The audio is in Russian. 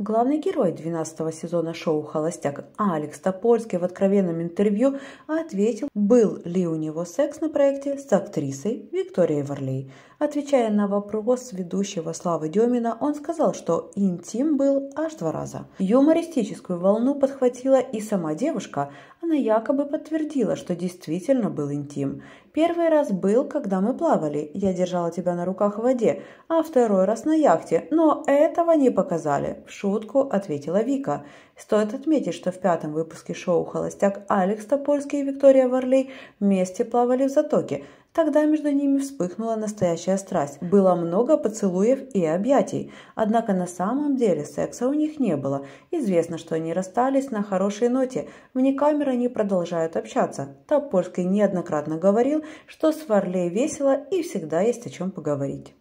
Главный герой 12 сезона шоу «Холостяк» Алекс Топольский в откровенном интервью ответил, был ли у него секс на проекте с актрисой Викторией Варлей. Отвечая на вопрос ведущего Славы Демина, он сказал, что интим был аж два раза. Юмористическую волну подхватила и сама девушка, она якобы подтвердила, что действительно был интим. Первый раз был, когда мы плавали, я держала тебя на руках в воде, а второй раз на яхте, но этого не показали», – в шутку ответила Вика. Стоит отметить, что в пятом выпуске шоу «Холостяк» Алекс Топольский и Виктория Варлей вместе плавали в затоке. Тогда между ними вспыхнула настоящая страсть. Было много поцелуев и объятий. Однако на самом деле секса у них не было. Известно, что они расстались на хорошей ноте. Вне камеры они продолжают общаться. Топольский неоднократно говорил, что с Варлей весело и всегда есть о чем поговорить.